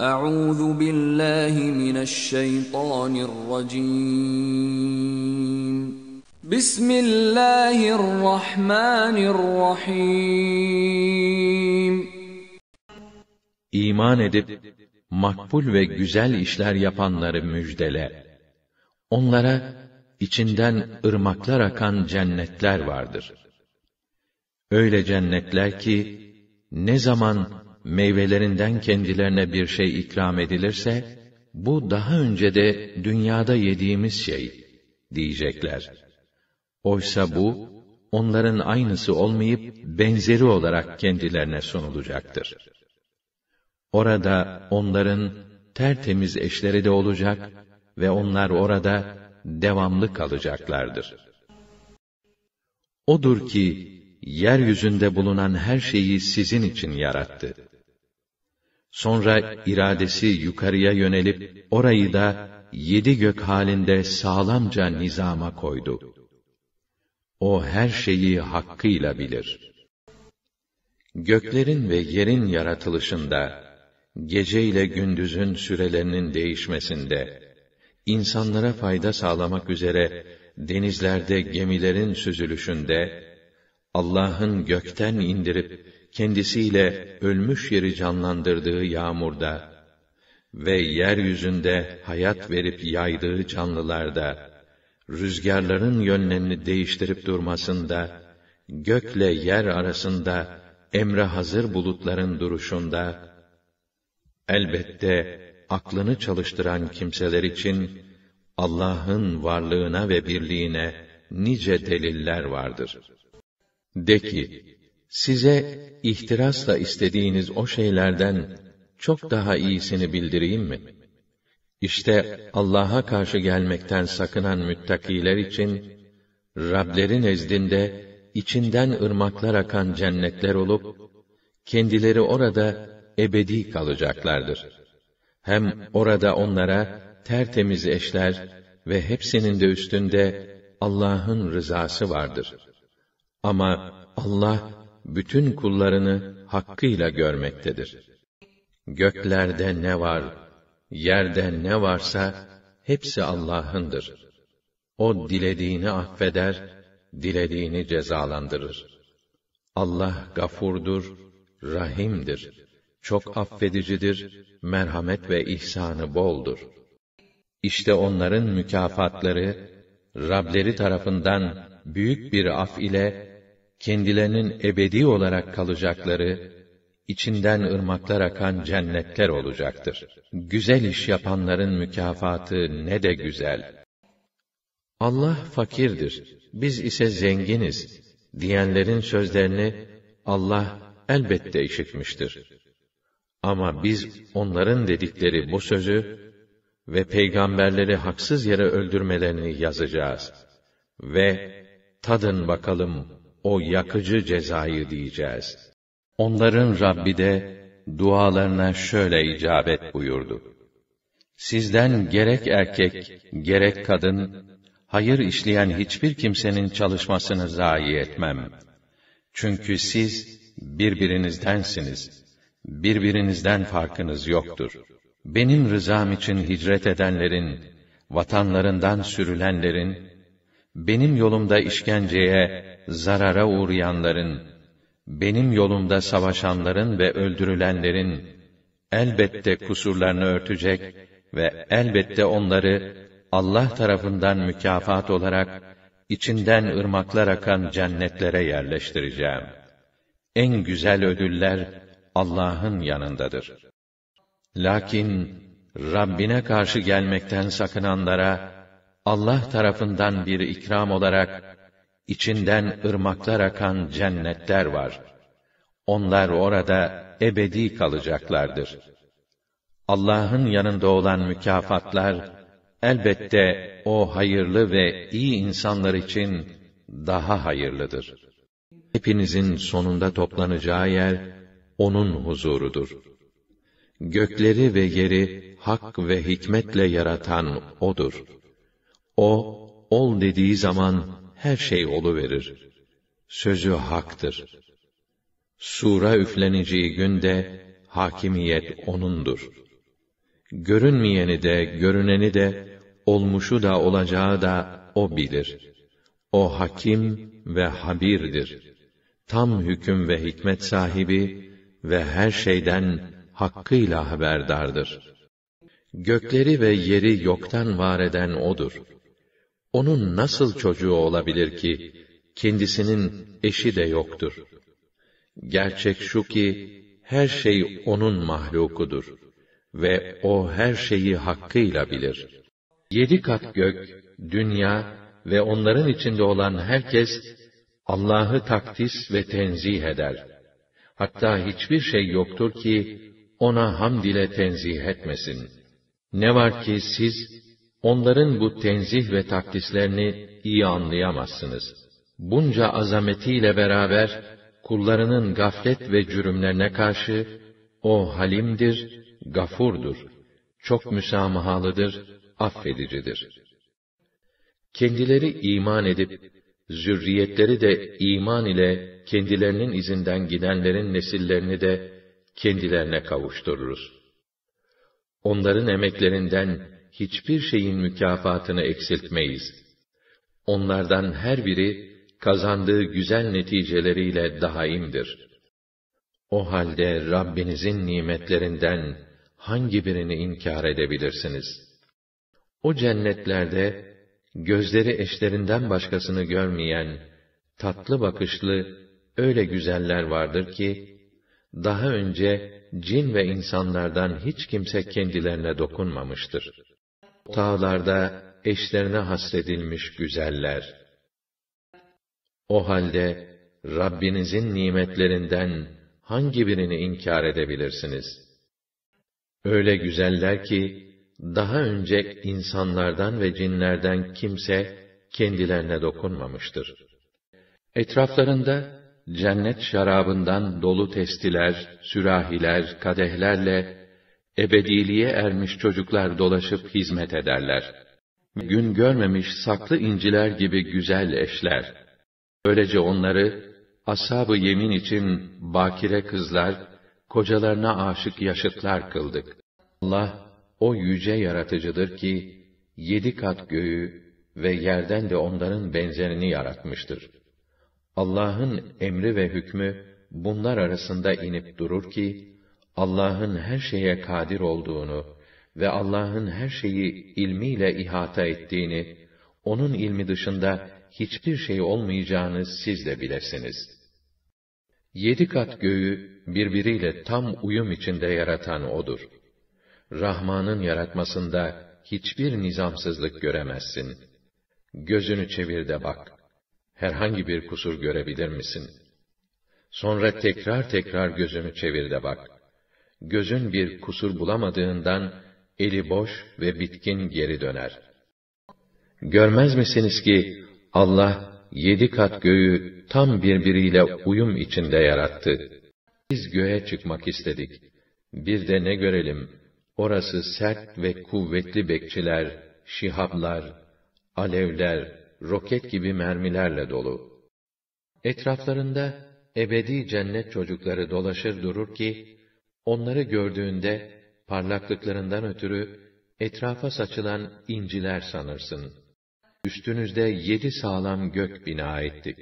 Euzu billahi mineşşeytanirracim. Bismillahirrahmanirrahim. İman edip makbul ve güzel işler yapanları müjdele. Onlara içinden ırmaklar akan cennetler vardır. Öyle cennetler ki ne zaman meyvelerinden kendilerine bir şey ikram edilirse, bu daha önce de dünyada yediğimiz şey, diyecekler. Oysa bu, onların aynısı olmayıp, benzeri olarak kendilerine sunulacaktır. Orada onların tertemiz eşleri de olacak ve onlar orada devamlı kalacaklardır. Odur ki, yeryüzünde bulunan her şeyi sizin için yarattı.'' Sonra iradesi yukarıya yönelip orayı da yedi gök halinde sağlamca nizama koydu. O her şeyi hakkıyla bilir. Göklerin ve yerin yaratılışında, gece ile gündüzün sürelerinin değişmesinde, insanlara fayda sağlamak üzere denizlerde gemilerin süzülüşünde, Allah'ın gökten indirip kendisiyle ölmüş yeri canlandırdığı yağmurda ve yeryüzünde hayat verip yaydığı canlılarda, rüzgarların yönlerini değiştirip durmasında, gökle yer arasında emre hazır bulutların duruşunda, elbette aklını çalıştıran kimseler için Allah'ın varlığına ve birliğine nice deliller vardır. De ki, size ihtirasla istediğiniz o şeylerden çok daha iyisini bildireyim mi? İşte Allah'a karşı gelmekten sakınan müttakiler için Rablerin ezdinde içinden ırmaklar akan cennetler olup kendileri orada ebedi kalacaklardır. Hem orada onlara tertemiz eşler ve hepsinin de üstünde Allah'ın rızası vardır. Ama Allah bütün kullarını hakkıyla görmektedir. Göklerde ne var, yerde ne varsa hepsi Allah'ındır. O dilediğini affeder, dilediğini cezalandırır. Allah gafurdur, rahimdir. Çok affedicidir, merhamet ve ihsanı boldur. İşte onların mükafatları Rableri tarafından büyük bir af ile kendilerinin ebedi olarak kalacakları, içinden ırmaklar akan cennetler olacaktır. Güzel iş yapanların mükafatı ne de güzel. Allah fakirdir, biz ise zenginiz diyenlerin sözlerini Allah elbette işitmiştir. Ama biz onların dedikleri bu sözü ve peygamberleri haksız yere öldürmelerini yazacağız. Ve tadın bakalım o yakıcı cezayı diyeceğiz. Onların Rabbi de dualarına şöyle icabet buyurdu. Sizden gerek erkek, gerek kadın, hayır işleyen hiçbir kimsenin çalışmasını zayi etmem. Çünkü siz birbirinizdensiniz. Birbirinizden farkınız yoktur. Benim rızam için hicret edenlerin, vatanlarından sürülenlerin, benim yolumda işkenceye, zarara uğrayanların, benim yolumda savaşanların ve öldürülenlerin, elbette kusurlarını örtecek ve elbette onları Allah tarafından mükafat olarak, içinden ırmaklar akan cennetlere yerleştireceğim. En güzel ödüller, Allah'ın yanındadır. Lakin, Rabbine karşı gelmekten sakınanlara, Allah tarafından bir ikram olarak, içinden ırmaklar akan cennetler var. Onlar orada ebedi kalacaklardır. Allah'ın yanında olan mükafatlar elbette o hayırlı ve iyi insanlar için daha hayırlıdır. Hepinizin sonunda toplanacağı yer onun huzurudur. Gökleri ve yeri hak ve hikmetle yaratan odur. O ol dediği zaman her şey verir. Sözü haktır. Sura üfleneceği günde hakimiyet onundur. Görünmeyeni de, görüneni de, olmuşu da olacağı da o bilir. O hakim ve habirdir. Tam hüküm ve hikmet sahibi ve her şeyden hakkıyla haberdardır. Gökleri ve yeri yoktan var eden odur onun nasıl çocuğu olabilir ki, kendisinin eşi de yoktur. Gerçek şu ki, her şey onun mahlukudur ve o her şeyi hakkıyla bilir. Yedi kat gök, dünya ve onların içinde olan herkes, Allah'ı takdis ve tenzih eder. Hatta hiçbir şey yoktur ki, ona hamd ile tenzih etmesin. Ne var ki siz, onların bu tenzih ve takdislerini iyi anlayamazsınız. Bunca azametiyle beraber, kullarının gaflet ve cürümlerine karşı, o halimdir, gafurdur, çok müsamahalıdır, affedicidir. Kendileri iman edip, zürriyetleri de iman ile kendilerinin izinden gidenlerin nesillerini de kendilerine kavuştururuz. Onların emeklerinden hiçbir şeyin mükafatını eksiltmeyiz. Onlardan her biri kazandığı güzel neticeleriyle daimdir. O halde Rabbinizin nimetlerinden hangi birini inkar edebilirsiniz? O cennetlerde gözleri eşlerinden başkasını görmeyen tatlı bakışlı öyle güzeller vardır ki daha önce cin ve insanlardan hiç kimse kendilerine dokunmamıştır. Dağlarda eşlerine hasredilmiş güzeller. O halde Rabbinizin nimetlerinden hangi birini inkar edebilirsiniz? Öyle güzeller ki daha önce insanlardan ve cinlerden kimse kendilerine dokunmamıştır. Etraflarında cennet şarabından dolu testiler, sürahiler, kadehlerle ebediliğe ermiş çocuklar dolaşıp hizmet ederler. Gün görmemiş saklı inciler gibi güzel eşler. Böylece onları, ashab yemin için bakire kızlar, kocalarına aşık yaşıtlar kıldık. Allah, o yüce yaratıcıdır ki, yedi kat göğü ve yerden de onların benzerini yaratmıştır. Allah'ın emri ve hükmü, bunlar arasında inip durur ki, Allah'ın her şeye kadir olduğunu ve Allah'ın her şeyi ilmiyle ihata ettiğini, onun ilmi dışında hiçbir şey olmayacağını siz de bilesiniz. Yedi kat göğü birbiriyle tam uyum içinde yaratan O'dur. Rahman'ın yaratmasında hiçbir nizamsızlık göremezsin. Gözünü çevir de bak. Herhangi bir kusur görebilir misin? Sonra tekrar tekrar gözünü çevir de bak.'' gözün bir kusur bulamadığından eli boş ve bitkin geri döner. Görmez misiniz ki Allah yedi kat göğü tam birbiriyle uyum içinde yarattı. Biz göğe çıkmak istedik. Bir de ne görelim, orası sert ve kuvvetli bekçiler, şihablar, alevler, roket gibi mermilerle dolu. Etraflarında ebedi cennet çocukları dolaşır durur ki, Onları gördüğünde, parlaklıklarından ötürü, etrafa saçılan inciler sanırsın. Üstünüzde yedi sağlam gök bina ettik.